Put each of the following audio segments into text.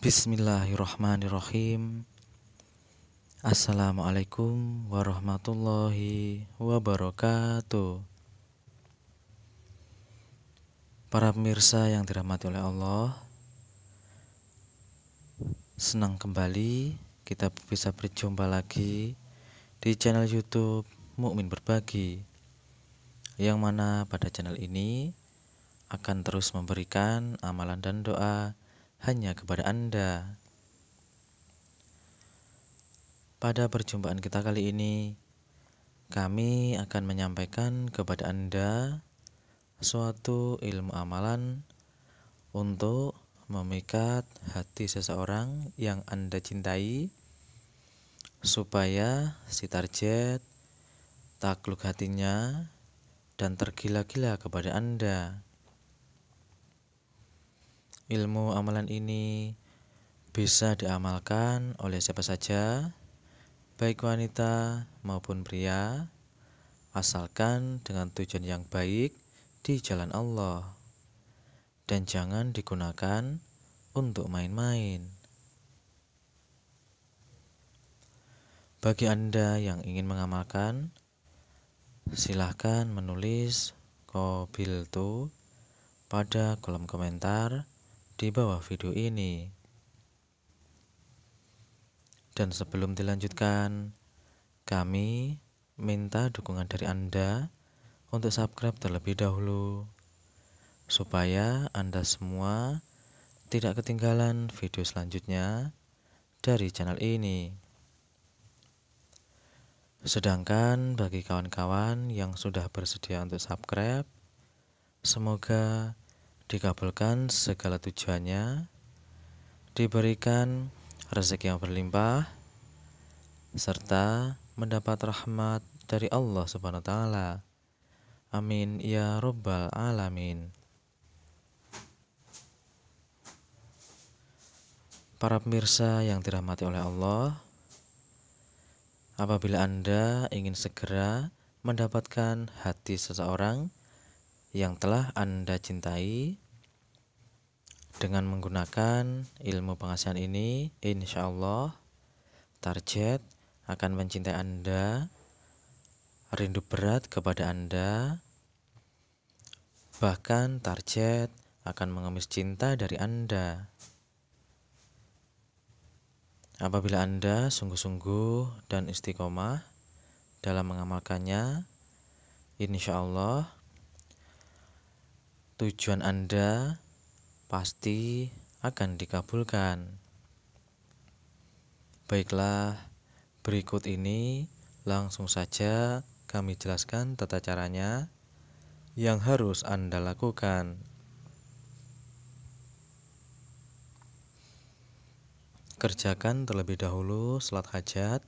Bismillahirrahmanirrahim Assalamualaikum warahmatullahi wabarakatuh Para pemirsa yang dirahmati oleh Allah Senang kembali kita bisa berjumpa lagi di channel youtube Mukmin Berbagi Yang mana pada channel ini akan terus memberikan amalan dan doa hanya kepada Anda. Pada perjumpaan kita kali ini, kami akan menyampaikan kepada Anda suatu ilmu amalan untuk memikat hati seseorang yang Anda cintai supaya si target takluk hatinya dan tergila-gila kepada Anda ilmu amalan ini bisa diamalkan oleh siapa saja, baik wanita maupun pria, asalkan dengan tujuan yang baik di jalan Allah, dan jangan digunakan untuk main-main. Bagi Anda yang ingin mengamalkan, silahkan menulis tu pada kolom komentar di bawah video ini. Dan sebelum dilanjutkan, kami minta dukungan dari Anda untuk subscribe terlebih dahulu supaya Anda semua tidak ketinggalan video selanjutnya dari channel ini. Sedangkan bagi kawan-kawan yang sudah bersedia untuk subscribe, semoga dikabulkan segala tujuannya, diberikan rezeki yang berlimpah, serta mendapat rahmat dari Allah Subhanahu wa taala. Amin ya robbal alamin. Para pemirsa yang dirahmati oleh Allah, apabila Anda ingin segera mendapatkan hati seseorang, yang telah Anda cintai. Dengan menggunakan ilmu pengasihan ini, insya Allah target akan mencintai Anda, rindu berat kepada Anda, bahkan target akan mengemis cinta dari Anda. Apabila Anda sungguh-sungguh dan istiqomah dalam mengamalkannya, insya Allah tujuan Anda pasti akan dikabulkan. Baiklah, berikut ini langsung saja kami jelaskan tata caranya yang harus Anda lakukan. Kerjakan terlebih dahulu salat hajat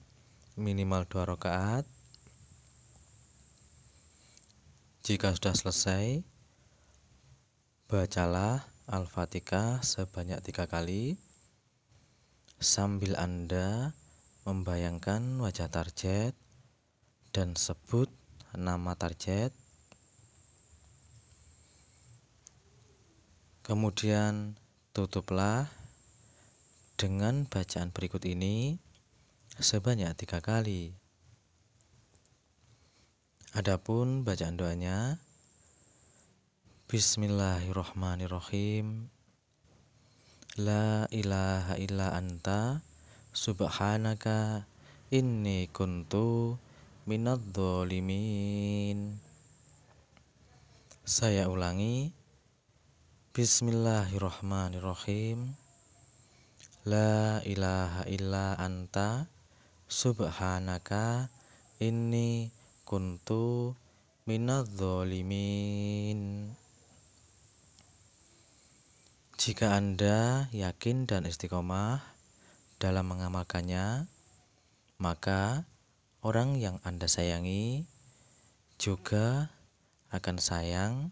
minimal dua rakaat. Jika sudah selesai, Bacalah Al-Fatihah sebanyak tiga kali sambil Anda membayangkan wajah target dan sebut nama target. Kemudian tutuplah dengan bacaan berikut ini sebanyak tiga kali. Adapun bacaan doanya, Bismillahirrahmanirrahim La ilaha illa anta Subhanaka Inni kuntu Minadzolimin Saya ulangi Bismillahirrahmanirrahim La ilaha illa anta Subhanaka Inni kuntu Minadzolimin jika Anda yakin dan istiqomah dalam mengamalkannya, maka orang yang Anda sayangi juga akan sayang,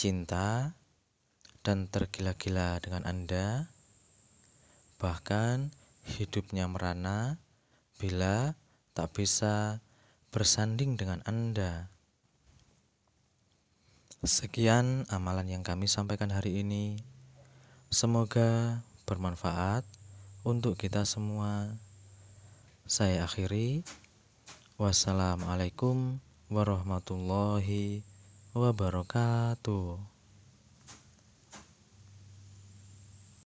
cinta, dan tergila-gila dengan Anda. Bahkan hidupnya merana bila tak bisa bersanding dengan Anda. Sekian amalan yang kami sampaikan hari ini. Semoga bermanfaat untuk kita semua. Saya akhiri. Wassalamualaikum warahmatullahi wabarakatuh.